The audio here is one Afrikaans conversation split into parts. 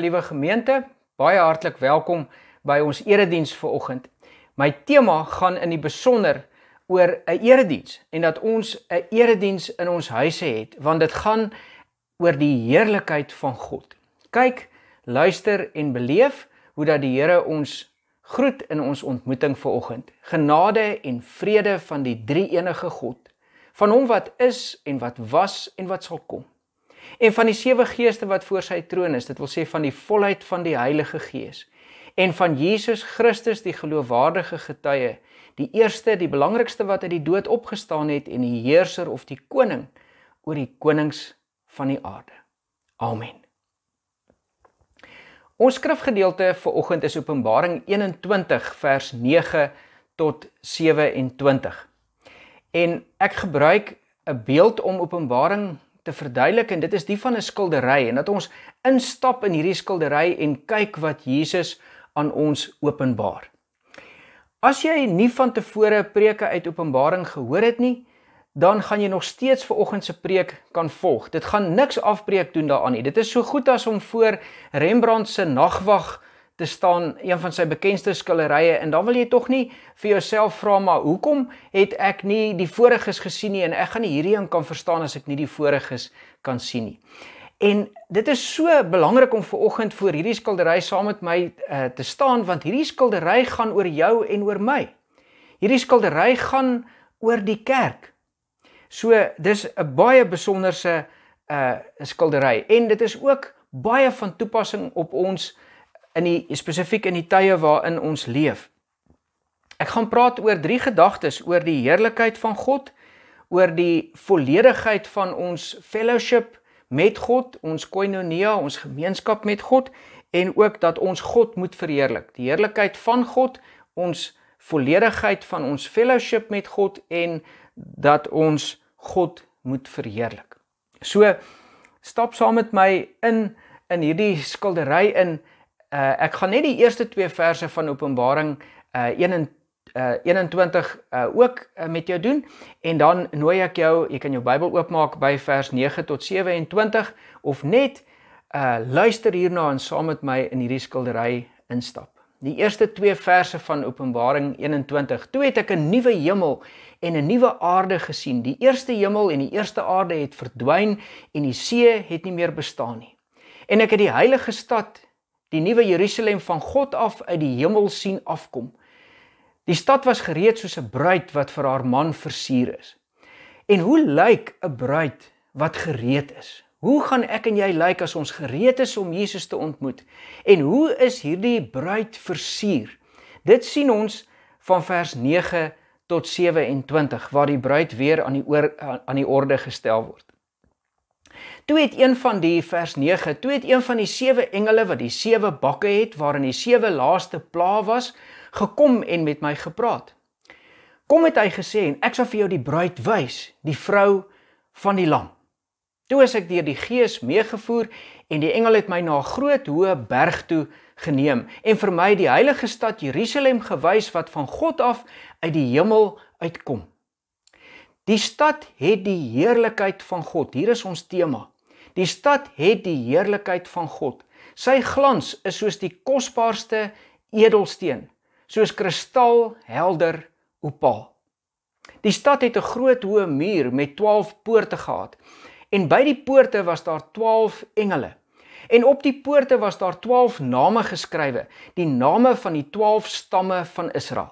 liewe gemeente, baie hartlik welkom by ons erediens vanoggend. My tema gaan in die besonder oor 'n erediens en dat ons 'n erediens in ons huise het want dit gaan oor die heerlikheid van God. Kyk, luister en beleef hoe dat die Here ons groet in ons ontmoeting vanoggend. Genade en vrede van die drie-enige God, van hom wat is en wat was en wat sal kom en van die sewe geeste wat voor sy troon is, dit wil sê van die volheid van die Heilige Gees en van Jesus Christus die geloofwaardige getuie, die eerste, die belangrikste wat uit die dood opgestaan het en die heerser of die koning oor die konings van die aarde. Amen. Ons skrifgedeelte vir oggend is Openbaring 21 vers 9 tot 27. En ek gebruik 'n beeld om Openbaring te verduidelik en dit is die van 'n skildery en dat ons instap in hierdie skildery en kyk wat Jesus aan ons openbaar. As jy nie van tevore preke uit Openbaring gehoor het nie, dan gaan jy nog steeds ver oggend se preek kan volg. Dit gaan niks afbreek doen daaraan nie. Dit is so goed as om voor Rembrandt se Nagwag te staan een van sy bekendste skilderye en dan wil jy tog nie vir jouself vra maar hoekom het ek nie die voorgeskes gesien nie en ek gaan nie hierdie een kan verstaan as ek nie die voorgeskes kan sien nie. En dit is so belangrik om vanoggend voor hierdie skildery saam met my uh, te staan want hierdie skildery gaan oor jou en oor my. Hierdie skildery gaan oor die kerk. So dis 'n baie besonderse uh skildery en dit is ook baie van toepassing op ons in die spesifiek in die tye waarin ons leef. Ek gaan praat oor drie gedagtes oor die heerlikheid van God, oor die volledigheid van ons fellowship met God, ons koinonia, ons gemeenskap met God en ook dat ons God moet verheerlik. Die heerlikheid van God, ons volledigheid van ons fellowship met God en dat ons God moet verheerlik. So stap saam met my in in hierdie skildery in uh, ek gaan net die eerste twee verse van Openbaring uh, 1 uh, 21 uh, ook uh, met jou doen en dan nooi ek jou, jy kan jou Bybel oopmaak by vers 9 tot 27 of net uh, luister hierna en saam met my in hierdie skildery instap. Die eerste twee verse van Openbaring 21. Toe het ek 'n nuwe hemel en 'n nuwe aarde gesien. Die eerste hemel en die eerste aarde het verdwyn en die see het nie meer bestaan nie. En ek het die heilige stad die nuwe Jerusalem van God af uit die hemel sien afkom. Die stad was gereed soos 'n bruid wat vir haar man versier is. En hoe lyk 'n bruid wat gereed is? Hoe gaan ek en jy lyk as ons gereed is om Jesus te ontmoet? En hoe is hierdie bruid versier? Dit sien ons van vers 9 tot 27 waar die bruid weer aan die oor, aan die orde gestel word. Toe het een van die vers 9, toe het een van die sewe engele wat die sewe bakke het waarin die sewe laaste pla was, gekom en met my gepraat. Kom het hy gesê en ek sal vir jou die bruid wys, die vrou van die lam. Toe is ek deur die gees meegevoer en die engel het my na 'n groot hoë berg toe geneem en vir my die heilige stad Jerusalem gewys wat van God af uit die hemel uitkom. Die stad het die heerlikheid van God. Hier is ons tema. Die stad het die heerlikheid van God. Sy glans is soos die kosbaarste edelsteen, soos kristal helder opaal. Die stad het 'n groot hoë muur met 12 poorte gehad. En by die poorte was daar 12 engele. En op die poorte was daar 12 name geskrywe, die name van die 12 stamme van Israel.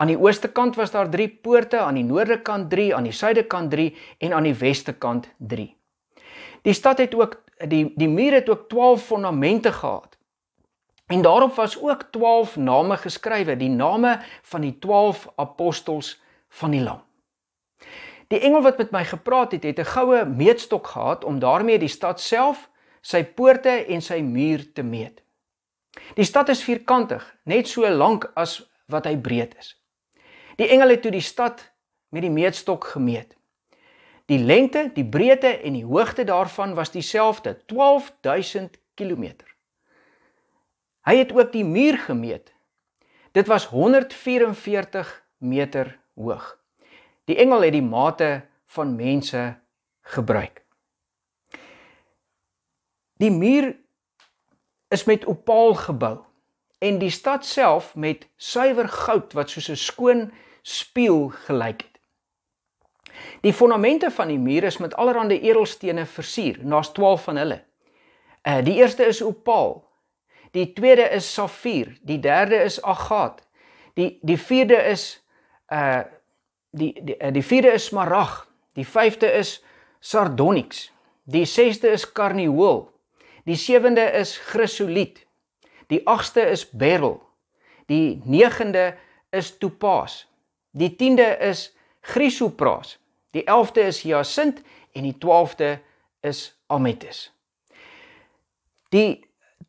Aan die ooste kant was daar 3 poorte, aan die noorde kant 3, aan die suide kant 3 en aan die weste kant Die stad het ook die die mure het ook 12 fondamente gehad. En daarop was ook 12 name geskrywe, die name van die 12 apostels van die Lam. Die engel wat met my gepraat het, het 'n goue meetstok gehad om daarmee die stad self, sy poorte en sy muur te meet. Die stad is vierkantig, net so lank as wat hy breed is. Die engel het toe die stad met die meetstok gemeet. Die lengte, die breedte en die hoogte daarvan was dieselfde, 12000 km. Hy het ook die muur gemeet. Dit was 144 meter hoog. Die engel het die mate van mense gebruik. Die muur is met opaal gebou en die stad self met suiwer goud wat soos 'n skoon spieël gelyk het. Die fondamente van die muur is met allerlei edelstene versier, naas 12 van hulle. Uh die eerste is opaal. Die tweede is safier, die derde is agaat. Die die vierde is uh die die, eh, die vierde is smarag, die vyfde is sardonyx, die sesde is karnieool, die sewende is chrysoliet, die agste is beryl, die negende is topaas, die tiende is chrysopras, Die 11de is Hyacinth en die 12de is Amethis. Die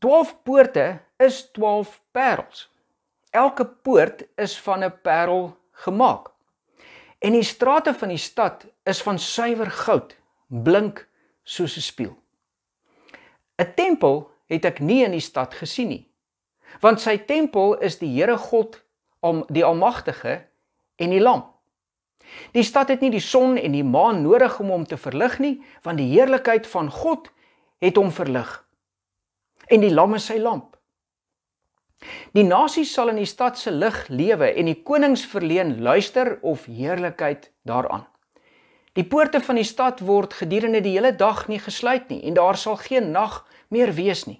12 poorte is 12 parels. Elke poort is van 'n parel gemaak. En die strate van die stad is van suiwer goud, blink soos 'n spieël. 'n Tempel het ek nie in die stad gesien nie. Want sy tempel is die Here God, om die Almagtige en die Lamp. Die stad het nie die son en die maan nodig om hom te verlig nie, want die heerlikheid van God het hom verlig. En die lam is sy lamp. Die nasie sal in die stad se lig lewe en die konings verleen luister of heerlikheid daaraan. Die poorte van die stad word gedurende die hele dag nie gesluit nie en daar sal geen nag meer wees nie.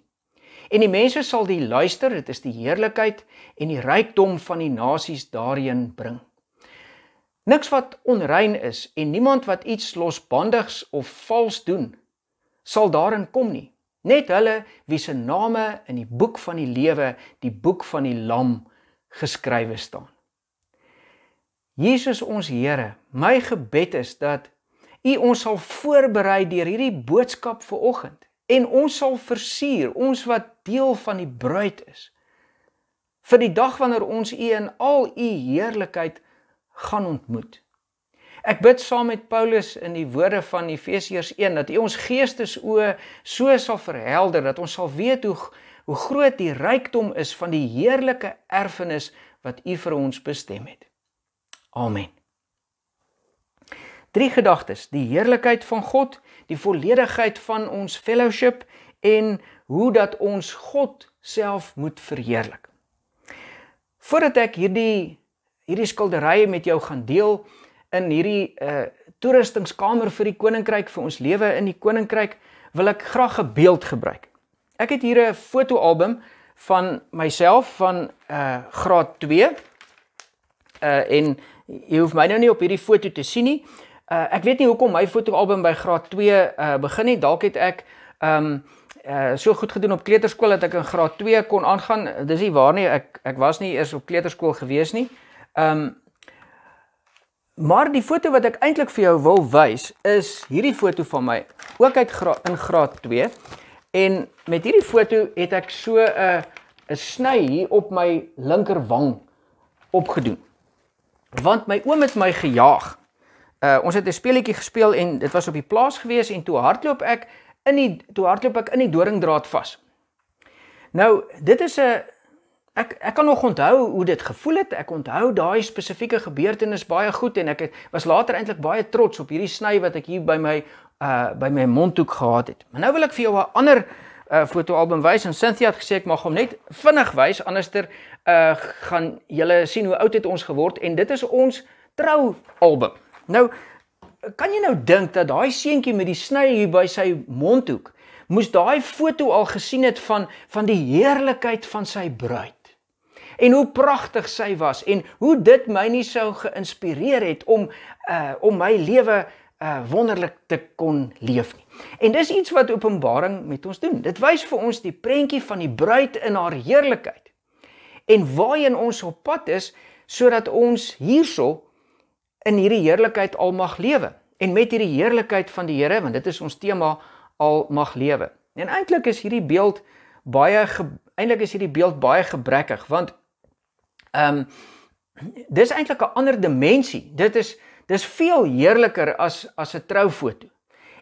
En die mense sal die luister, dit is die heerlikheid en die rykdom van die nasies daarin bring. Niks wat onrein is en niemand wat iets losbandigs of vals doen sal daarin kom nie. Net hulle wie se name in die boek van die lewe, die boek van die lam geskrywe staan. Jesus ons Here, my gebed is dat U ons sal voorberei deur hierdie boodskap vanoggend en ons sal versier ons wat deel van die bruid is vir die dag wanneer ons U in al U heerlikheid gaan ontmoet. Ek bid saam met Paulus in die woorde van Efesiërs 1 dat U ons geestesoë so sal verhelder dat ons sal weet hoe hoe groot die rykdom is van die heerlike erfenis wat U vir ons bestem het. Amen. Drie gedagtes: die heerlikheid van God, die volledigheid van ons fellowship en hoe dat ons God self moet verheerlik. Voordat ek hierdie hierdie skilderye met jou gaan deel in hierdie uh eh, toeristingskamer vir die koninkryk vir ons lewe in die koninkryk wil ek graag 'n beeld gebruik. Ek het hier 'n fotoalbum van myself van uh graad 2. Uh eh, en jy hoef my nou nie op hierdie foto te sien nie. Uh ek weet nie hoekom my fotoalbum by graad 2 uh begin nie. Dalk het ek um uh so goed gedoen op kleuterskool dat ek in graad 2 kon aangaan. Dis nie waar nie. Ek ek was nie eers op kleuterskool gewees nie. Uh Ehm um, maar die foto wat ek eintlik vir jou wil wys is hierdie foto van my ook uit gra in graad 2 en met hierdie foto het ek so 'n eh, 'n sny hier op my linkerwang opgedoen. Want my oom het my gejaag. Uh ons het 'n speletjie gespeel en dit was op die plaas gewees en toe hardloop ek in die toe hardloop ek in die doringdraad vas. Nou, dit is 'n ek ek kan nog onthou hoe dit gevoel het. Ek onthou daai spesifieke gebeurtenis baie goed en ek het, was later eintlik baie trots op hierdie sny wat ek hier by my uh by my mondhoek gehad het. Maar nou wil ek vir jou 'n ander uh fotoalbum wys en Cynthia het gesê ek mag hom net vinnig wys anderster uh gaan julle sien hoe oud het ons geword en dit is ons trou album. Nou kan jy nou dink dat daai seentjie met die sny hier by sy mondhoek moes daai foto al gesien het van van die heerlikheid van sy bruid en hoe pragtig sy was en hoe dit my nie sou geïnspireer het om uh om my lewe uh wonderlik te kon leef nie. En dis iets wat Openbaring met ons doen. Dit wys vir ons die prentjie van die bruid in haar heerlikheid. En waarheen ons op pad is sodat ons hierso in hierdie heerlikheid al mag lewe en met hierdie heerlikheid van die Here, want dit is ons tema al mag lewe. En eintlik is hierdie beeld baie eintlik is hierdie beeld baie gebrekkig want Ehm um, dis eintlik 'n ander dimensie. Dit is dis veel heerliker as as 'n troufoto.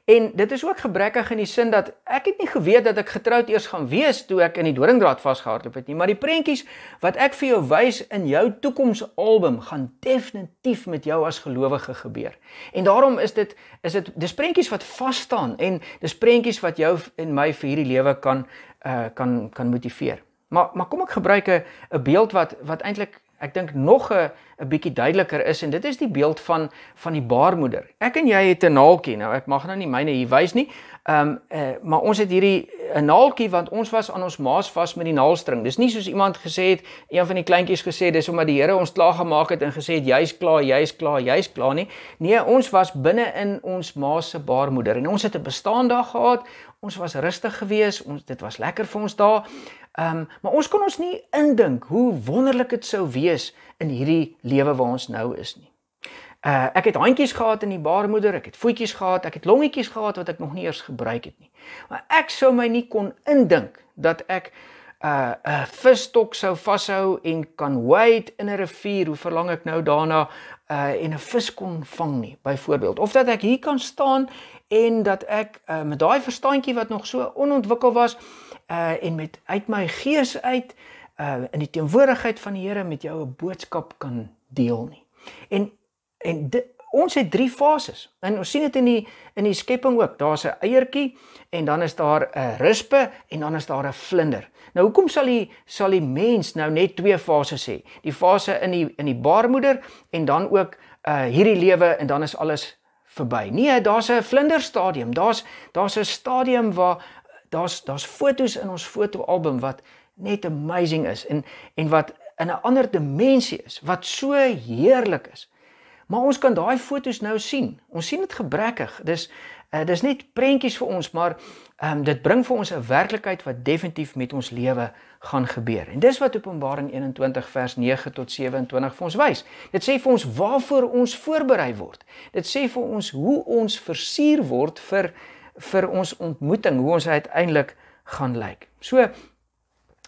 En dit is ook gebrekkig in die sin dat ek het nie geweet dat ek getroud eers gaan wees toe ek in die doringdraad vasgehardloop het nie, maar die prentjies wat ek vir jou wys in jou toekomsalbum gaan definitief met jou as gelowige gebeur. En daarom is dit is dit dis prentjies wat vas staan en dis prentjies wat jou en my vir hierdie lewe kan uh, kan kan motiveer. Maar maar kom ek gebruik 'n 'n beeld wat wat eintlik ek dink nog 'n 'n bietjie duideliker is en dit is die beeld van van die baarmoeder. Ek en jy het 'n naaltjie. Nou ek mag nou nie myne hier wys nie. Ehm um, eh uh, maar ons het hierdie 'n naaltjie want ons was aan ons maas vas met die naalstring. Dis nie soos iemand gesê het, een van die kleintjies gesê, dis omdat die Here ons klaar gemaak het en gesê het jy's klaar, jy's klaar, jy's klaar nie. Nee, ons was binne in ons ma se baarmoeder en ons het 'n bestaan daar gehad. Ons was rustig geweest. Ons dit was lekker vir ons daar. Ehm um, maar ons kon ons nie indink hoe wonderlik dit sou wees in hierdie lewe waar ons nou is nie. Uh ek het handjies gehad in die baarmoeder, ek het voetjies gehad, ek het longetjies gehad wat ek nog nie eers gebruik het nie. Maar ek sou my nie kon indink dat ek 'n uh, eh, 'n visstok sou vashou en kan wade in 'n rivier, hoe verlang ek nou daarna uh en 'n vis kon vang nie byvoorbeeld of dat ek hier kan staan en dat ek uh, met daai verstandjie wat nog so onontwikkel was uh en met uit my gees uit uh in die teenwoordigheid van die Here met jou 'n boodskap kan deel nie. En en dit Ons het drie fases. En ons sien dit in die in die skepping ook. Daar's 'n eiertjie en dan is daar 'n ruspe en dan is daar 'n vlinder. Nou hoekom sal die sal die mens nou net twee fases hê? Die fase in die in die baarmoeder en dan ook uh hierdie lewe en dan is alles verby. Nee, daar's 'n vlinder stadium. Daar's daar's 'n stadium waar daar's daar's fotos in ons fotoalbum wat net amazing is en en wat in 'n ander dimensie is wat so heerlik is. Maar ons kan daai fotos nou sien. Ons sien dit gebrekkig. Dis uh, dis net prentjies vir ons, maar um, dit bring vir ons 'n werklikheid wat definitief met ons lewe gaan gebeur. En dis wat Openbaring 21 vers 9 tot 27 vir ons wys. Dit sê vir ons waarvoor ons voorberei word. Dit sê vir ons hoe ons versier word vir vir ons ontmoeting, hoe ons uiteindelik gaan lyk. So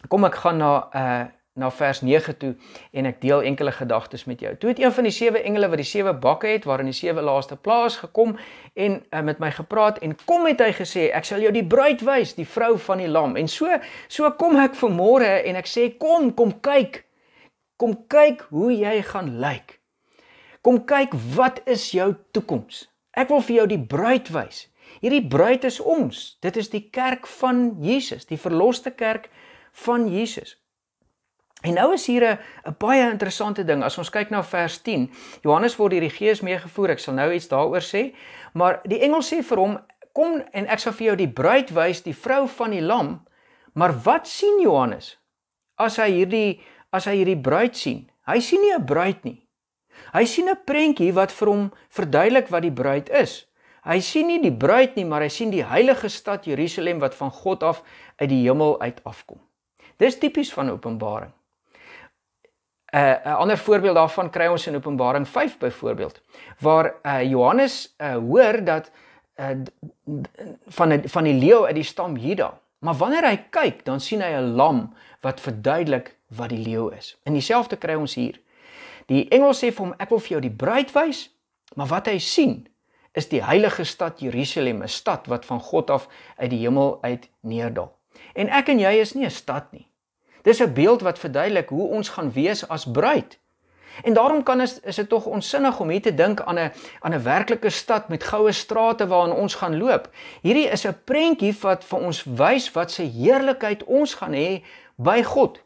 kom ek gaan na uh na vers 9 toe en ek deel enkele gedagtes met jou. Toe het een van die sewe engele wat die sewe bakke het waarin die sewe laaste plaas gekom en uh, met my gepraat en kom het hy gesê ek sal jou die bruid wys, die vrou van die lam. En so so kom ek vanmôre en ek sê kom, kom kyk. Kom kyk hoe jy gaan lyk. Kom kyk wat is jou toekoms. Ek wil vir jou die bruid wys. Hierdie bruid is ons. Dit is die kerk van Jesus, die verloste kerk van Jesus. En nou is hier 'n baie interessante ding. As ons kyk na vers 10, Johannes word deur die Gees meegevoer. Ek sal nou iets daaroor sê, maar die engel sê vir hom: "Kom en ek sal vir jou die bruid wys, die vrou van die lam." Maar wat sien Johannes as hy hierdie as hy hierdie bruid sien? Hy sien nie 'n bruid nie. Hy sien 'n prentjie wat vir hom verduidelik wat die bruid is. Hy sien nie die bruid nie, maar hy sien die heilige stad Jerusalem wat van God af uit die hemel uit afkom. Dis tipies van Openbaring. 'n uh, 'n ander voorbeeld daarvan kry ons in Openbaring 5 byvoorbeeld, waar uh, Johannes uh, hoor dat uh, van die, van die leeu uit die stam Juda. Maar wanneer hy kyk, dan sien hy 'n lam wat verduidelik wat die leeu is. In dieselfde kry ons hier. Die engel sê vir hom ek wil vir jou die bruid wys, maar wat hy sien is die heilige stad Jerusalem, 'n stad wat van God af uit die hemel uit neerdal. En ek en jy is nie 'n stad nie. Dis 'n beeld wat verduidelik hoe ons gaan wees as bruid. En daarom kan is is dit tog onsinnig om hier te dink aan 'n aan 'n werklike stad met goue strate waarin ons gaan loop. Hierdie is 'n prentjie wat vir ons wys wat se heerlikheid ons gaan hê by God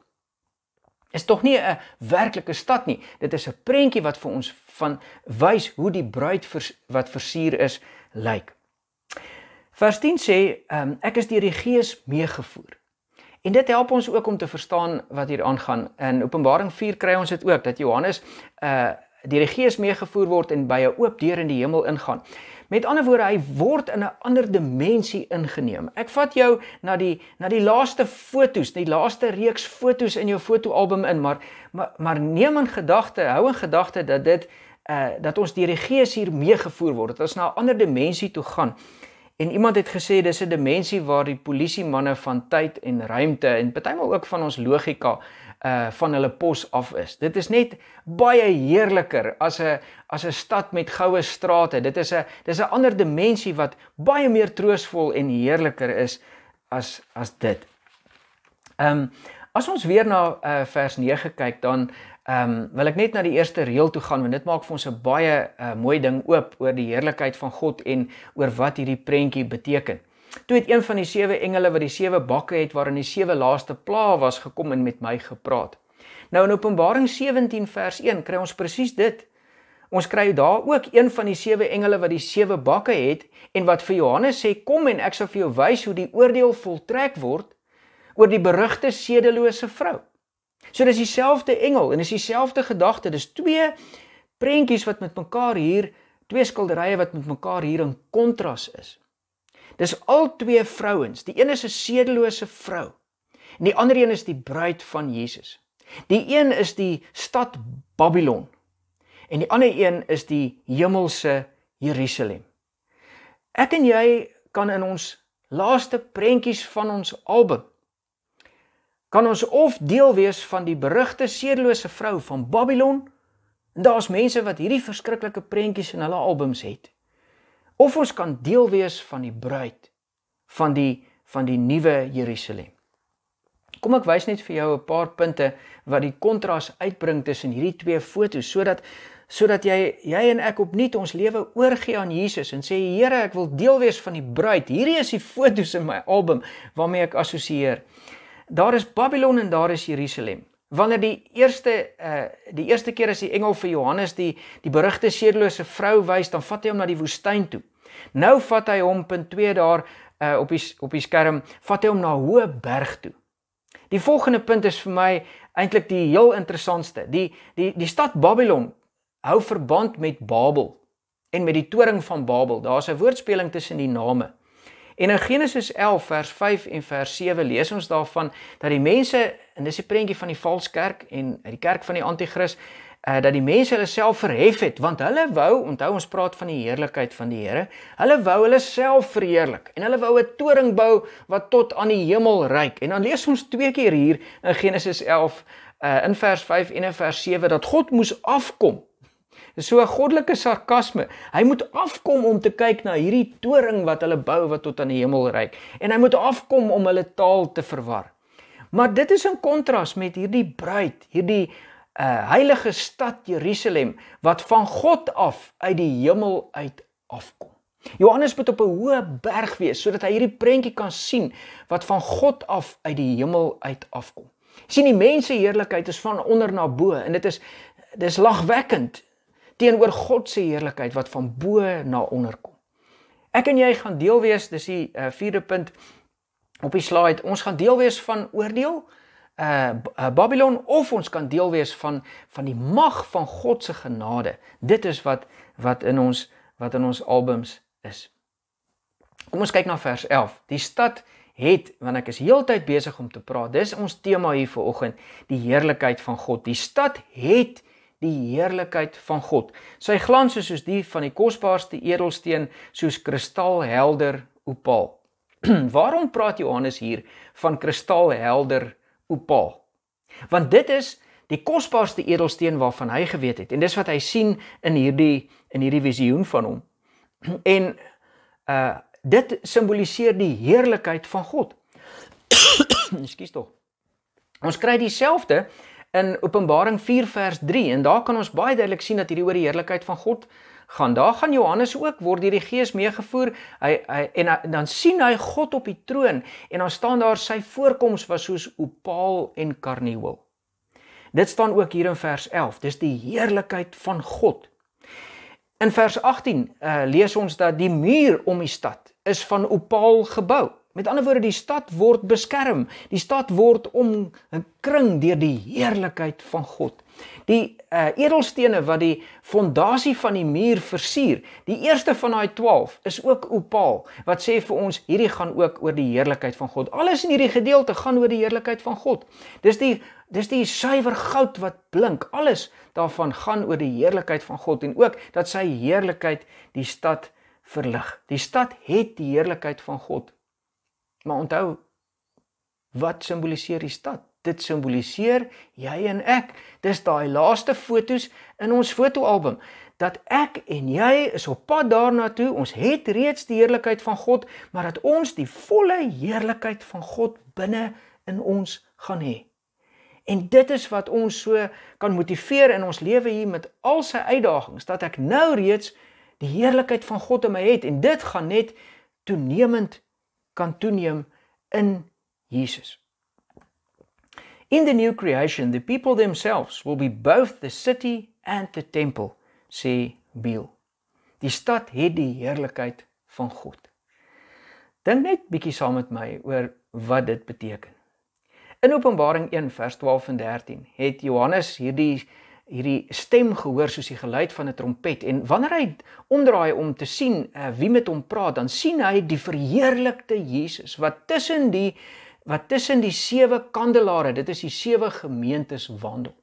is tog nie 'n werklike stad nie. Dit is 'n prentjie wat vir ons van wys hoe die bruid vers, wat versier is lyk. Vers 10 sê, um, ek is deur die Gees meegevoer. En dit help ons ook om te verstaan wat hier aangaan. In Openbaring 4 kry ons dit ook dat Johannes uh deur die Gees meegevoer word en by 'n oop deur in die hemel ingaan. Met ander woorde, hy word in 'n ander dimensie ingeneem. Ek vat jou na die na die laaste fotos, die laaste reeks fotos in jou fotoalbum in, maar maar, maar neem in gedagte, hou in gedagte dat dit uh dat ons deur die Gees hier meegevoer word. Dit is na 'n ander dimensie toe gaan. En iemand het gesê dis 'n dimensie waar die polisie manne van tyd en ruimte en partymal ook van ons logika uh van hulle pos af is. Dit is net baie heerliker as 'n as 'n stad met goue strate. Dit is 'n dis 'n ander dimensie wat baie meer troostvol en heerliker is as as dit. Ehm um, as ons weer na uh vers 9 kyk dan ehm um, wil ek net na die eerste reël toe gaan want dit maak vir ons 'n baie uh, mooi ding oop oor die heerlikheid van God en oor wat hierdie prentjie beteken. Toe het een van die sewe engele wat die sewe bakke het waarin die sewe laaste plaag was gekom en met my gepraat. Nou in Openbaring 17 vers 1 kry ons presies dit. Ons kry daar ook een van die sewe engele wat die sewe bakke het en wat vir Johannes sê kom en ek sal vir jou wys hoe die oordeel voltrek word oor die berugte sedelose vrou. So dis dieselfde engel en dis dieselfde gedagte. Dis twee prentjies wat met mekaar hier twee skilderye wat met mekaar hier in kontras is. Dis al twee vrouens. Die een is 'n sedelose vrou. En die ander een is die bruid van Jesus. Die een is die stad Babylon. En die ander een is die hemelse Jerusalem. Ek en jy kan in ons laaste prentjies van ons album kan ons of deel wees van die berugte sedelose vrou van Babylon en daar's mense wat hierdie verskriklike prentjies in hulle albums het of ons kan deel wees van die bruid van die van die nuwe Jerusalem. Kom ek wys net vir jou 'n paar punte wat die kontras uitbring tussen hierdie twee foto's sodat sodat jy jy en ek opnuut ons lewe oorgie aan Jesus en sê Here ek wil deel wees van die bruid. Hierdie is die foto's in my album waarmee ek assosieer. Daar is Babylon en daar is Jerusalem. Wanneer die eerste uh die eerste keer as die engel vir Johannes die die berugte sedelose vrou wys, dan vat hy hom na die woestyn toe. Nou vat hy hom punt 2 daar uh op die op die skerm, vat hy hom na hoë berg toe. Die volgende punt is vir my eintlik die heel interessantste. Die die die stad Babylon hou verband met Babel en met die toring van Babel. Daar's 'n woordspeling tussen die name. En in Genesis 11 vers 5 en vers 7 lees ons daarvan dat die mense en dis 'n prentjie van die valse kerk en die kerk van die anti-kris uh, eh, dat die mense hulle self verhef het want hulle wou onthou ons praat van die heerlikheid van die Here hulle wou hulle self verheerlik en hulle wou 'n toring bou wat tot aan die hemel reik en dan lees ons twee keer hier in Genesis 11 uh, eh, in vers 5 en in vers 7 dat God moes afkom Dis so 'n goddelike sarkasme. Hy moet afkom om te kyk na hierdie toring wat hulle bou wat tot aan die hemel reik en hy moet afkom om hulle taal te verwar. Maar dit is in kontras met hierdie bruid, hierdie uh heilige stad Jerusalem wat van God af uit die hemel uit afkom. Johannes moet op 'n hoë berg wees sodat hy hierdie prentjie kan sien wat van God af uit die hemel uit afkom. Sien die mense heerlikheid is van onder na bo en dit is dis lagwekkend teenoor God se heerlikheid wat van bo na onder kom. Ek en jy gaan deel wees, dis die 4de eh, uh, punt op die slide. Ons gaan deel wees van oordeel uh, uh Babylon of ons kan deel wees van van die mag van God se genade. Dit is wat wat in ons wat in ons albums is. Kom ons kyk na vers 11. Die stad het want ek is heeltyd besig om te praat. Dis ons tema hier vir oggend, die heerlikheid van God. Die stad het die heerlikheid van God. Sy glans is soos die van die kosbaarste edelsteen, soos kristalhelder opaal. Waarom praat Johannes hier van kristalhelder opaal? Want dit is die kosbaarste edelsteen waarvan hy geweet het en dis wat hy sien in hierdie in hierdie visioen van hom. en uh dit simboliseer die heerlikheid van God. Ekskuus tog. Ons kry dieselfde in Openbaring 4 vers 3 en daar kan ons baie duidelik sien dat hierdie oor die heerlikheid van God gaan. Daar gaan Johannes ook word deur die Gees meegevoer. Hy, hy en dan sien hy God op die troon en dan staan daar sy voorkoms was soos opaal en karnieul. Dit staan ook hier in vers 11. Dis die heerlikheid van God. In vers 18 uh, eh, lees ons dat die muur om die stad is van opaal gebou. Met ander woorde, die stad word beskerm. Die stad word omkring deur die heerlikheid van God. Die uh, edelstene wat die fondasie van die muur versier, die eerste van daai 12 is ook opaal wat sê vir ons hierdie gaan ook oor die heerlikheid van God. Alles in hierdie gedeelte gaan oor die heerlikheid van God. Dis die dis die suiwer goud wat blink. Alles daarvan gaan oor die heerlikheid van God en ook dat sy heerlikheid die stad verlig. Die stad het die heerlikheid van God Maar onthou wat simboliseer die stad? Dit simboliseer jy en ek. Dis daai laaste fotos in ons fotoalbum dat ek en jy is op pad daarna toe. Ons het reeds die heerlikheid van God, maar dat ons die volle heerlikheid van God binne in ons gaan hê. En dit is wat ons so kan motiveer in ons lewe hier met al sy uitdagings dat ek nou reeds die heerlikheid van God in my het en dit gaan net toenemend kan toeneem in Jesus. In the new creation, the people themselves will be both the city and the temple, sê Beel. Die stad het die heerlikheid van God. Dink net bietjie saam met my oor wat dit beteken. In Openbaring 1 vers 12 en 13 het Johannes hierdie hierdie stem gehoor soos die geluid van 'n trompet en wanneer hy omdraai om te sien uh, wie met hom praat dan sien hy die verheerlikte Jesus wat tussen die wat tussen die sewe kandelare dit is die sewe gemeentes wandel.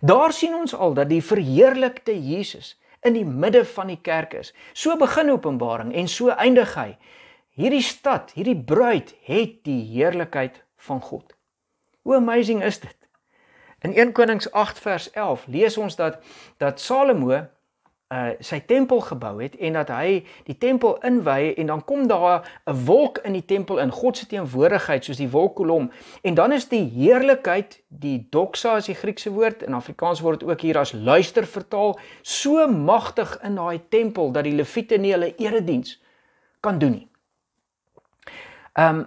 Daar sien ons al dat die verheerlikte Jesus in die midde van die kerk is. So begin Openbaring en so eindig hy. Hierdie stad, hierdie bruid het die heerlikheid van God. How amazing is dit? In 1 Konings 8 vers 11 lees ons dat dat Salomo uh sy tempel gebou het en dat hy die tempel inwy en dan kom daar 'n wolk in die tempel in God se teenwoordigheid soos die wolkkolom en dan is die heerlikheid die doxa is die Griekse woord in Afrikaans word dit ook hier as luister vertaal so magtig in daai tempel dat die leviete nie hulle erediens kan doen nie. Um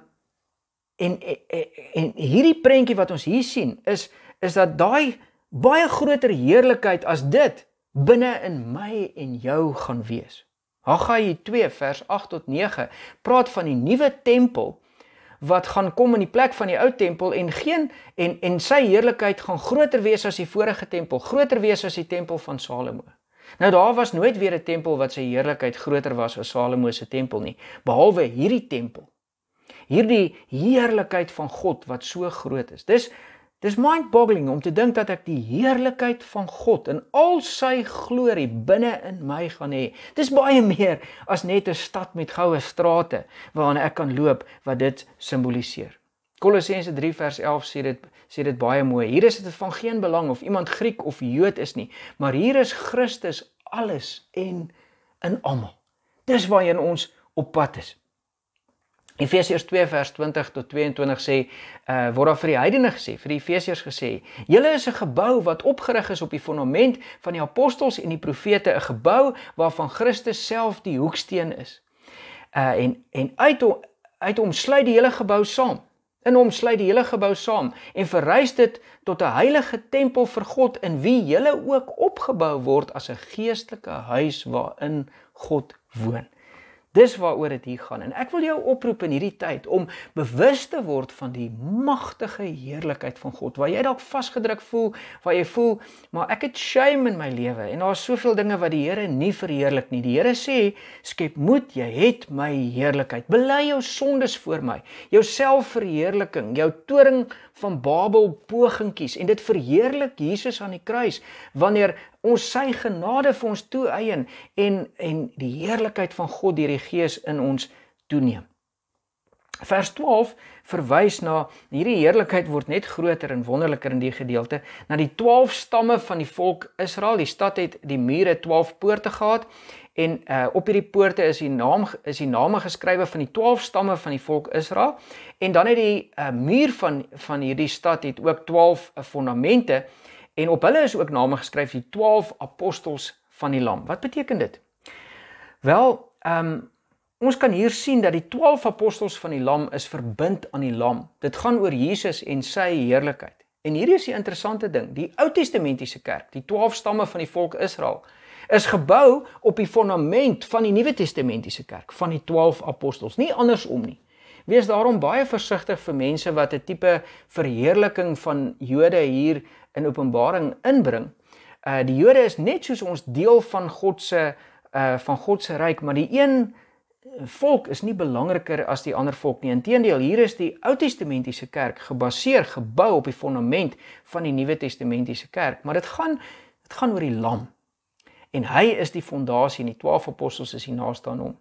en en, en hierdie prentjie wat ons hier sien is is dat daai baie groter heerlikheid as dit binne in my en jou gaan wees. Haggai 2 vers 8 tot 9 praat van die nuwe tempel wat gaan kom in die plek van die ou tempel en geen en en sy heerlikheid gaan groter wees as die vorige tempel, groter wees as die tempel van Salomo. Nou daar was nooit weer 'n tempel wat sy heerlikheid groter was as Salomo se tempel nie, behalwe hierdie tempel. Hierdie heerlikheid van God wat so groot is. Dis Dis mind-boggling om te dink dat ek die heerlikheid van God in al sy glorie binne in my gaan hê. Dis baie meer as net 'n stad met goue strate waarna ek kan loop wat dit simboliseer. Kolossense 3 vers 11 sê dit sê dit baie mooi. Hier is dit van geen belang of iemand Griek of Jood is nie, maar hier is Christus alles en in almal. Dis waarheen ons op pad is. Efesiërs 2 vers 20 tot 22 sê, uh eh, word daar vir die heidene gesê, vir die Efesiërs gesê, julle is 'n gebou wat opgerig is op die fondament van die apostels en die profete, 'n gebou waarvan Christus self die hoeksteen is. Uh en en uit uit hom sluit die hele gebou saam. In hom sluit die hele gebou saam en verrys dit tot 'n heilige tempel vir God in wie julle ook opgebou word as 'n geestelike huis waarin God woon. Dis waaroor dit hier gaan en ek wil jou oproep in hierdie tyd om bewus te word van die magtige heerlikheid van God. Waar jy dalk vasgedruk voel, waar jy voel, maar ek het shame in my lewe en daar is soveel dinge wat die Here nie verheerlik nie. Die Here sê, skep moed, jy het my heerlikheid. Bely jou sondes voor my. Jou selfverheerliking, jou toring van Babel pogingkies en dit verheerlik Jesus aan die kruis wanneer ons sy genade vir ons toeëien en en die heerlikheid van God deur die Gees in ons toeneem. Vers 12 verwys na hierdie heerlikheid word net groter en wonderliker in die gedeelte na die 12 stamme van die volk Israel. Die stad het die mure 12 poorte gehad en uh, op hierdie poorte is die naam is die name geskrywe van die 12 stamme van die volk Israel en dan het die uh, muur van van hierdie stad het ook 12 eh, fondamente uh, en op hulle is ook name geskryf die 12 apostels van die lam. Wat beteken dit? Wel, ehm um, ons kan hier sien dat die 12 apostels van die lam is verbind aan die lam. Dit gaan oor Jesus en sy heerlikheid. En hier is die interessante ding, die Ou Testamentiese kerk, die 12 stamme van die volk Israel is gebou op die fondament van die Nuwe Testamentiese kerk van die 12 apostels, nie andersom nie. Wees daarom baie versigtig vir mense wat 'n tipe verheerliking van Jode hier in Openbaring inbring. Uh die Jode is net soos ons deel van God se uh eh, van God se ryk, maar die een volk is nie belangriker as die ander volk nie. Inteendeel, hier is die Ou Testamentiese kerk gebaseer, gebou op die fondament van die Nuwe Testamentiese kerk, maar dit gaan dit gaan oor die Lam. En hy is die fondasie en die 12 apostels is hier naast aan hom.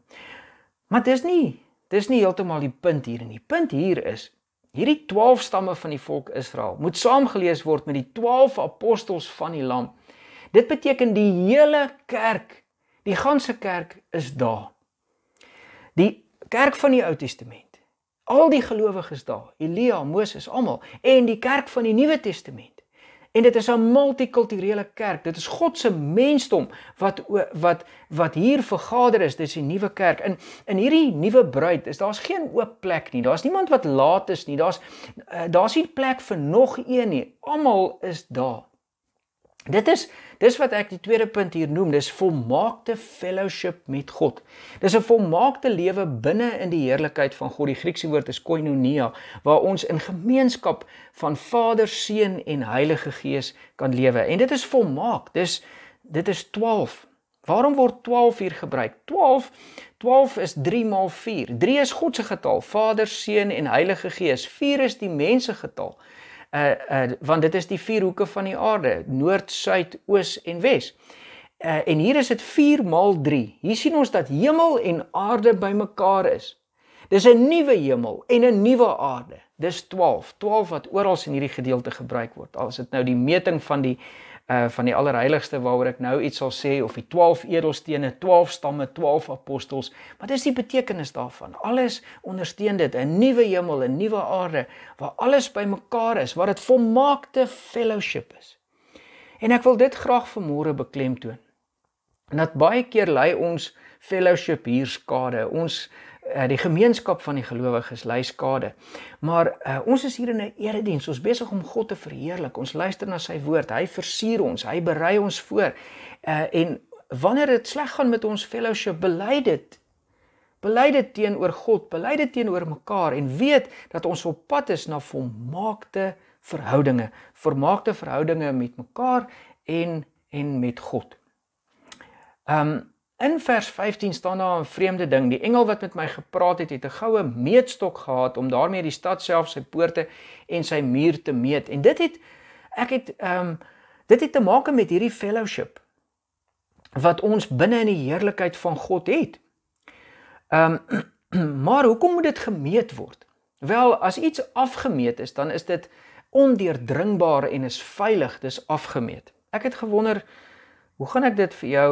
Maar dis nie dis nie heeltemal die punt hier nie. Die punt hier is Hierdie 12 stamme van die volk Israel moet saamgelees word met die 12 apostels van die Lam. Dit beteken die hele kerk, die ganse kerk is daar. Die kerk van die Ou Testament. Al die gelowiges daar, Elia, Moses, almal en die kerk van die Nuwe Testament. En dit is 'n multikulturele kerk. Dit is God se mensdom wat wat wat hier vergader is. Dis die nuwe kerk. In in hierdie nuwe bruid is daar's geen oop plek nie. Daar's niemand wat laat is nie. Daar's eh, daar's nie plek vir nog een nie. Almal is daar. Dit is dis wat ek die tweede punt hier noem, dis volmaakte fellowship met God. Dis 'n volmaakte lewe binne in die heerlikheid van God. Die Griekse woord is koinonia waar ons in gemeenskap van Vader, Seun en Heilige Gees kan lewe. En dit is volmaak. Dis dit is 12. Waarom word 12 hier gebruik? 12 12 is 3 maal 4. 3 is God se getal, Vader, Seun en Heilige Gees. 4 is die mense getal uh, uh, want dit is die vier hoeke van die aarde, noord, suid, oos en wes. Uh, en hier is dit 4 maal 3. Hier sien ons dat hemel en aarde bymekaar is. Dis 'n nuwe hemel en 'n nuwe aarde. Dis 12, 12 wat oral in hierdie gedeelte gebruik word. Al is dit nou die meting van die uh van die allerheiligste waaroor ek nou iets sal sê of die 12 edelstene, 12 stamme, 12 apostels. Wat is die betekenis daarvan? Alles ondersteun dit 'n nuwe hemel, 'n nuwe aarde waar alles bymekaar is, waar dit volmaakte fellowship is. En ek wil dit graag vanmôre beklemtoon. Want baie keer lei ons fellowship hier skade. Ons Eh, die gemeenskap van die gelowiges ly skade. Maar uh, ons is hier in 'n erediens. Ons besig om God te verheerlik. Ons luister na sy woord. Hy versier ons. Hy berei ons voor. Uh, en wanneer dit sleg gaan met ons fellowship, bely dit. Bely dit teenoor God, bely dit teenoor mekaar en weet dat ons op pad is na volmaakte verhoudinge, volmaakte verhoudinge met mekaar en en met God. Ehm um, In vers 15 staan daar 'n vreemde ding. Die engel wat met my gepraat het, het 'n goue meetstok gehad om daarmee die stad self sy poorte en sy muur te meet. En dit het ek het ehm um, dit het te maak met hierdie fellowship wat ons binne in die heerlikheid van God het. Ehm um, maar hoekom moet dit gemeet word? Wel, as iets afgemeet is, dan is dit ondeurdringbaar en is veilig, dis afgemeet. Ek het gewonder hoe gaan ek dit vir jou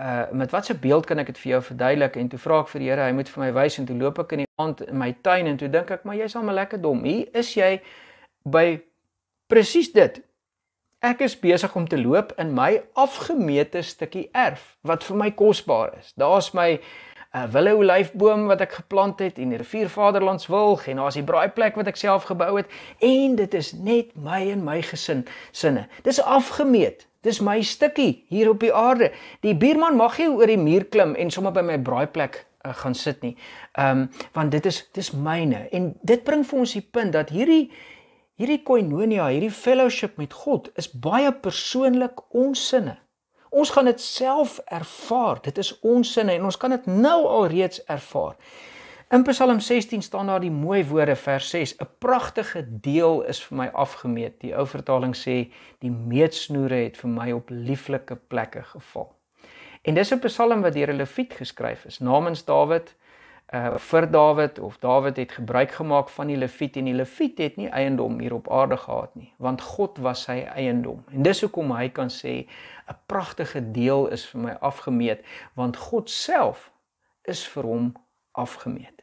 uh met watter beeld kan ek dit vir jou verduidelik en toe vra ek vir die Here, hy moet vir my wys en toe loop ek in die aand in my tuin en toe dink ek, maar jy's al maar lekker dom. Hier is jy by presies dit. Ek is besig om te loop in my afgemeete stukkie erf wat vir my kosbaar is. Daar's my uh willow olyfboom wat ek geplant het in die rivier Vaderlandswil en daar's die braaiplek wat ek self gebou het en dit is net my en my gesin sinne. Dis afgemeet. Dis my stukkie hier op die aarde. Die buurman mag nie oor die muur klim en sommer by my braaiplek uh, gaan sit nie. Ehm um, want dit is dis myne. En dit bring vir ons die punt dat hierdie hierdie koinonia, hierdie fellowship met God is baie persoonlik ons sinne. Ons gaan dit self ervaar. Dit is ons sinne en ons kan dit nou al reeds ervaar. In Psalm 16 staan daar die mooi woorde vers 6. 'n Pragtige deel is vir my afgemeet. Die ou vertaling sê die meetsnoere het vir my op lieflike plekke geval. En dis 'n Psalm wat deur 'n Lewiet geskryf is namens Dawid. Uh vir Dawid of Dawid het gebruik gemaak van die Lewiet en die Lewiet het nie eiendom hier op aarde gehad nie, want God was sy eiendom. En dis hoekom hy kan sê 'n pragtige deel is vir my afgemeet, want God self is vir hom afgemeet.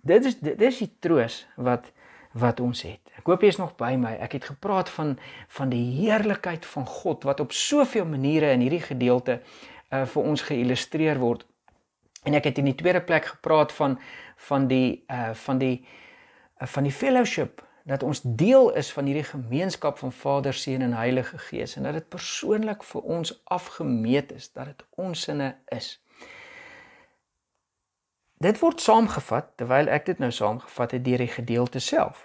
Dit is dit is die troos wat wat ons het. Ek hoop jy is nog by my. Ek het gepraat van van die heerlikheid van God wat op soveel maniere in hierdie gedeelte uh, vir ons geillustreer word. En ek het in die tweede plek gepraat van van die uh, van die uh, van die fellowship dat ons deel is van hierdie gemeenskap van Vader, Seun en Heilige Gees en dat dit persoonlik vir ons afgemeet is, dat dit ons sinne is. Dit word saamgevat terwyl ek dit nou saamgevat het deur die gedeelte self.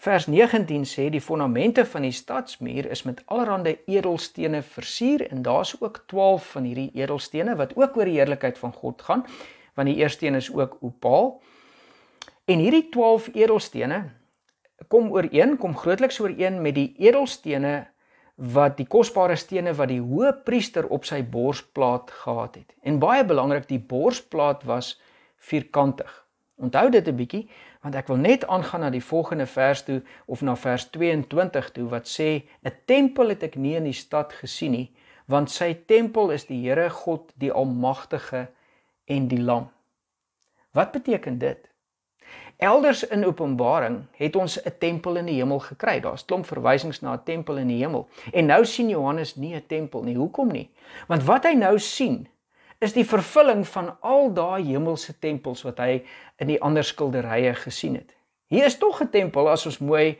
Vers 19 sê die fondamente van die stadsmuur is met allerlei edelstene versier en daar's ook 12 van hierdie edelstene wat ook oor die heerlikheid van God gaan want die eerste een is ook opaal. En hierdie 12 edelstene kom ooreen kom grootliks ooreen met die edelstene wat die kosbare stene wat die hoë priester op sy borsplaat gehad het. En baie belangrik, die borsplaat was vierkantig. Onthou dit 'n bietjie want ek wil net aangaan na die volgende vers toe of na vers 22 toe wat sê 'n tempel het ek nie in die stad gesien nie want sy tempel is die Here God die almagtige en die lam. Wat beteken dit? Elders in Openbaring het ons 'n tempel in die hemel gekry. Daar's klomp verwysings na 'n tempel in die hemel. En nou sien Johannes nie 'n tempel nie. Hoekom nie? Want wat hy nou sien is die vervulling van al daai hemelse tempels wat hy in die ander skilderye gesien het. Hier is tog 'n tempel as ons mooi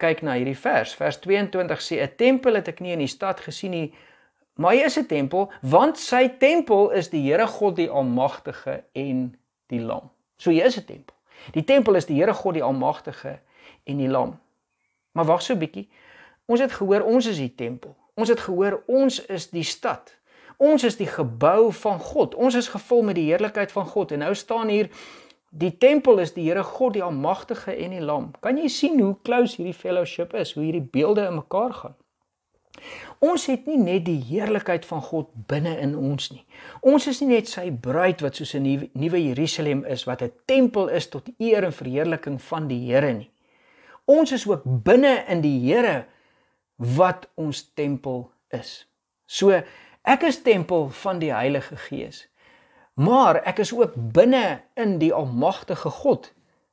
kyk na hierdie vers. Vers 22 sê 'n tempel het ek nie in die stad gesien nie, maar hy is 'n tempel want sy tempel is die Here God die Almagtige en die Lam. So hier is 'n tempel. Die tempel is die Here God die Almagtige en die Lam. Maar wag so 'n bietjie. Ons het gehoor ons is die tempel. Ons het gehoor ons is die stad ons is die gebou van God. Ons is gevul met die heerlikheid van God. En nou staan hier die tempel is die Here God, die almagtige en die Lam. Kan jy sien hoe close hierdie fellowship is, hoe hierdie beelde in mekaar gaan? Ons het nie net die heerlikheid van God binne in ons nie. Ons is nie net sy bruid wat soos 'n nuwe Jerusalem is wat 'n tempel is tot eer en verheerliking van die Here nie. Ons is ook binne in die Here wat ons tempel is. So Ek is tempel van die Heilige Gees. Maar ek is ook binne in die almagtige God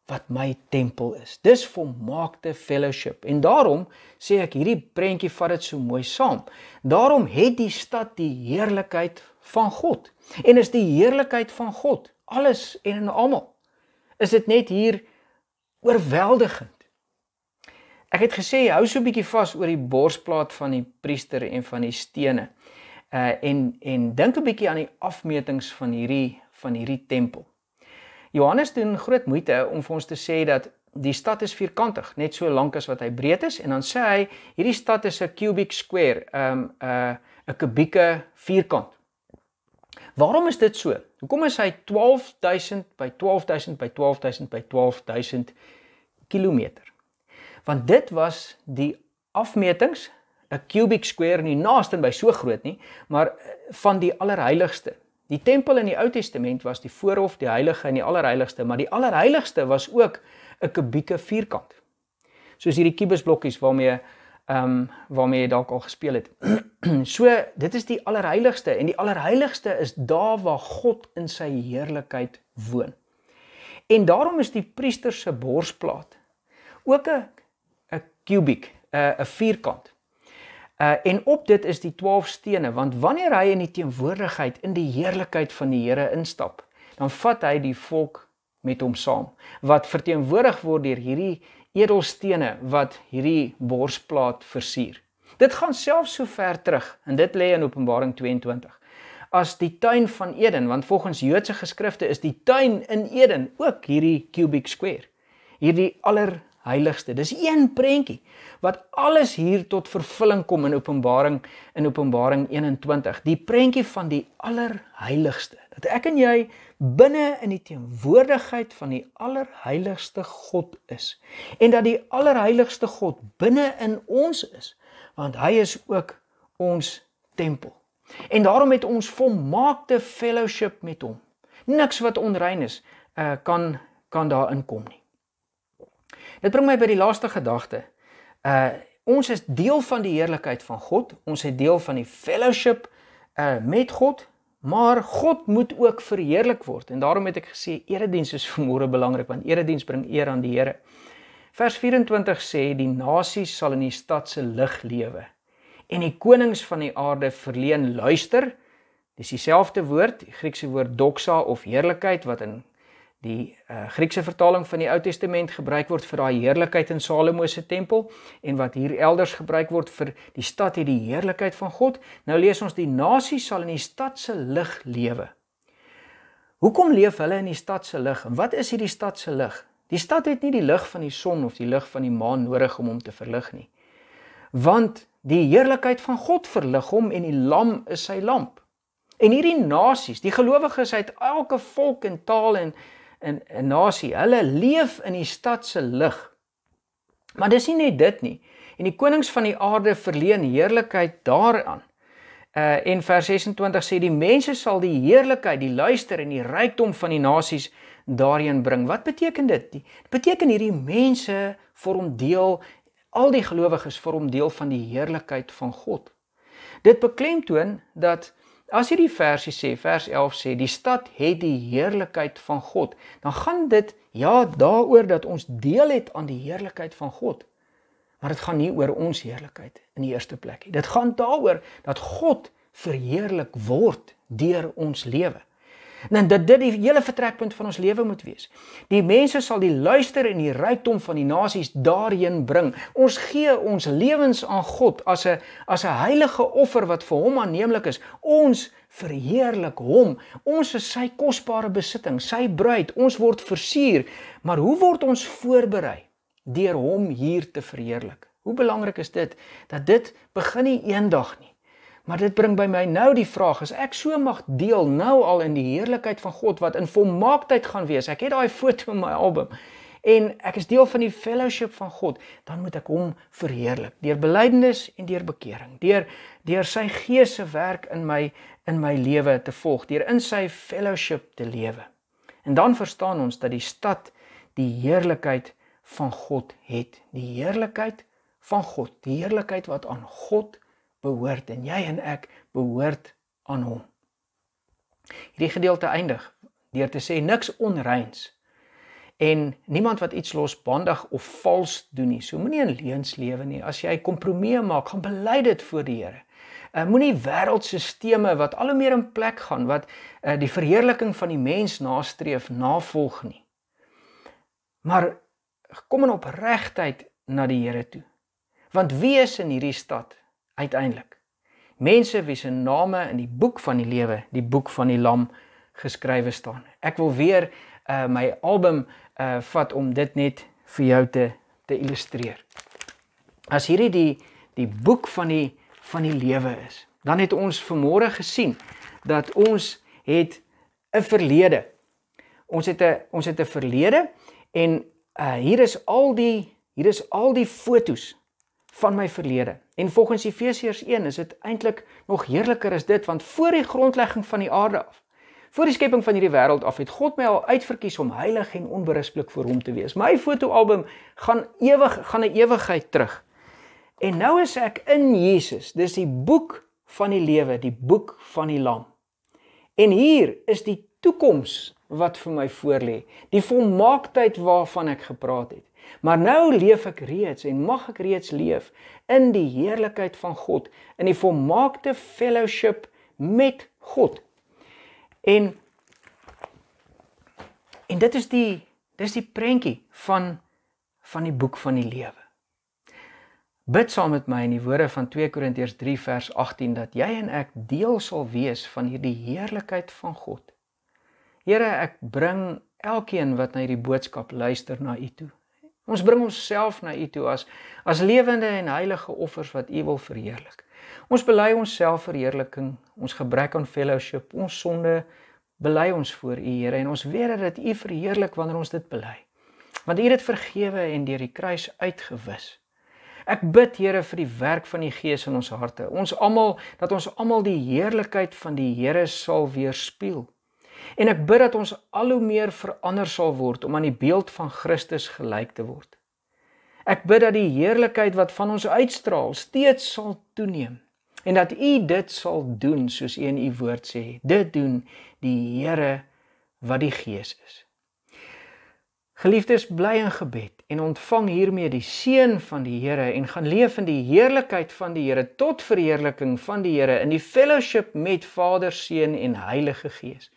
wat my tempel is. Dis volmaakte fellowship. En daarom sê ek hierdie prentjie vat dit so mooi saam. Daarom het die stad die heerlikheid van God. En is die heerlikheid van God alles en en almal. Is dit net hier oorweldigend. Ek het gesê hou so 'n bietjie vas oor die borsplaat van die priester en van die stene. Uh en en dink 'n bietjie aan die afmetings van hierdie van hierdie tempel. Johannes doen groot moeite om vir ons te sê dat die stad is vierkantig, net so lank as wat hy breed is en dan sê hy hierdie stad is 'n cubic square, um 'n uh, 'n kubieke vierkant. Waarom is dit so? Hoekom is hy 12000 by 12000 by 12000 by 12000 kilometer? Want dit was die afmetings 'n kubiek square nie naaste by so groot nie, maar eh, van die allerheiligste. Die tempel in die Ou Testament was die voorhof, die heilige en die allerheiligste, maar die allerheiligste was ook 'n kubieke vierkant. Soos hierdie kubusblokkies waarmee ehm um, waarmee jy dalk al gespeel het. so dit is die allerheiligste en die allerheiligste is daar waar God in sy heerlikheid woon. En daarom is die priester se borsplaat ook 'n 'n kubiek, 'n 'n vierkant. Uh, en op dit is die 12 stene, want wanneer hy in die teenwoordigheid in die heerlikheid van die Here instap, dan vat hy die volk met hom saam wat verteenwoordig word deur hierdie edelstene wat hierdie borsplaat versier. Dit gaan selfs so ver terug en dit lê in Openbaring 22 as die tuin van Eden, want volgens Joodse geskrifte is die tuin in Eden ook hierdie cubic square. Hierdie aller heiligste. Dis een prentjie wat alles hier tot vervulling kom in Openbaring in Openbaring 21. Die prentjie van die allerheiligste. Dat ek en jy binne in die teenwoordigheid van die allerheiligste God is en dat die allerheiligste God binne in ons is, want hy is ook ons tempel. En daarom het ons volmaakte fellowship met hom. Niks wat onrein is, uh, kan kan daarin kom nie. Dit bring my by die laaste gedagte. Uh ons is deel van die heerlikheid van God. Ons is deel van die fellowship uh met God, maar God moet ook verheerlik word. En daarom het ek gesê erediens is vanmôre belangrik want erediens bring eer aan die Here. Vers 24 sê die nasies sal in die stad se lig lewe en die konings van die aarde verleen luister. Dis dieselfde woord, die Griekse woord doxa of heerlikheid wat in die uh, Griekse vertaling van die Ou Testament gebruik word vir daai heerlikheid in Salomo se tempel en wat hier elders gebruik word vir die stad het die heerlikheid van God. Nou lees ons die nasie sal in die stad se lig lewe. Hoekom leef hulle in die stad se lig? Wat is hierdie stad se lig? Die stad het nie die lig van die son of die lig van die maan nodig om hom te verlig nie. Want die heerlikheid van God verlig hom en die lam is sy lamp. En hierdie nasies, die gelowiges uit elke volk en taal en uh en, en nasie. Hulle leef in die stad se lig. Maar dis nie net dit nie. En die konings van die aarde verleen heerlikheid daaraan. Uh en vers 26 sê die mense sal die heerlikheid, die luister en die rykdom van die nasies daarin bring. Wat beteken dit? Dit beteken hierdie mense vorm deel al die gelowiges vorm deel van die heerlikheid van God. Dit beklemtoon dat As jy die versie sê, vers 11 sê die stad het die heerlikheid van God, dan gaan dit ja daaroor dat ons deel het aan die heerlikheid van God. Maar dit gaan nie oor ons heerlikheid in die eerste plek nie. Dit gaan daaroor dat God verheerlik word deur ons lewe. En dat dit die hele vertrekpunt van ons lewe moet wees. Die mense sal die luister en die rykdom van die nasies daarheen bring. Ons gee ons lewens aan God as 'n as 'n heilige offer wat vir hom aanneemlik is. Ons verheerlik hom. Ons is sy kosbare besitting, sy bruid. Ons word versier. Maar hoe word ons voorberei deur hom hier te verheerlik? Hoe belangrik is dit dat dit begin nie eendag nie. Maar dit bring by my nou die vraag, as ek so mag deel nou al in die heerlikheid van God wat in volmaaktheid gaan wees. Ek het daai foto in my album. En ek is deel van die fellowship van God, dan moet ek hom verheerlik deur belydenis en deur bekering, deur deur sy gees se werk in my in my lewe te volg, deur in sy fellowship te lewe. En dan verstaan ons dat die stad die heerlikheid van God het, die heerlikheid van God, die heerlikheid wat aan God behoort behoort en jy en ek behoort aan hom. Hierdie gedeelte eindig deur te sê niks onreins en niemand wat iets losbandig of vals doen nie. So moenie in leuns lewe nie. As jy kompromieë maak, gaan bely dit voor die Here. Uh, moenie wêreldstelsels wat al hoe meer in plek gaan wat uh, die verheerliking van die mens nastreef navolg nie. Maar kom in opregtheid na die Here toe. Want wie is in hierdie stad? uiteindelik. Mense wie se name in die boek van die lewe, die boek van die lam geskrywe staan. Ek wil weer uh my album uh vat om dit net vir jou te te illustreer. As hierdie die die boek van die van die lewe is, dan het ons vanmôre gesien dat ons het 'n verlede. Ons het 'n ons het 'n verlede en uh hier is al die hier is al die fotos van my verlede. En volgens Efesiërs 1 is dit eintlik nog heerliker as dit want voor die grondlegging van die aarde af voor die skepping van hierdie wêreld af het God my al uitverkies om heilig en onberispelik voor hom te wees. My fotoalbum gaan ewig gaan 'n ewigheid terug. En nou is ek in Jesus. Dis die boek van die lewe, die boek van die lam. En hier is die toekoms wat vir my voorlê, die volmaaktheid waarvan ek gepraat het. Maar nou leef ek reeds en mag ek reeds leef in die heerlikheid van God, in die volmaakte fellowship met God. En en dit is die dis die prentjie van van die boek van die lewe. Bid saam met my in die woorde van 2 Korintiërs 3 vers 18 dat jy en ek deel sal wees van hierdie heerlikheid van God. Here, ek bring elkeen wat na hierdie boodskap luister na U toe. Ons bring onsself na U toe as as lewende en heilige offers wat U wil verheerlik. Ons bely ons selfverheerliking, ons gebrek aan fellowship, ons sonde bely ons voor U Here en ons weet dat U verheerlik wanneer ons dit bely. Want U het dit vergewe en deur die kruis uitgewis. Ek bid Here vir die werk van die Gees in ons harte. Ons almal dat ons almal die heerlikheid van die Here sal weerspieël. En ek bid dat ons al hoe meer verander sal word om aan die beeld van Christus gelyk te word. Ek bid dat die heerlikheid wat van ons uitstraal steeds sal toeneem en dat U dit sal doen soos U in U woord sê. Dit doen die Here wat die Gees is. Geliefdes, bly in gebed en ontvang hiermee die seën van die Here en gaan leef in die heerlikheid van die Here tot verheerliking van die Here in die fellowship met Vader, Seun en Heilige Gees.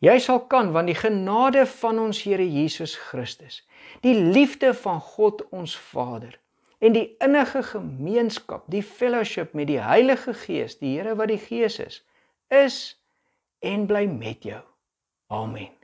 Jy sal kan want die genade van ons Here Jesus Christus, die liefde van God ons Vader en die innige gemeenskap, die fellowship met die Heilige Gees, die Here wat die Gees is, is en bly met jou. Amen.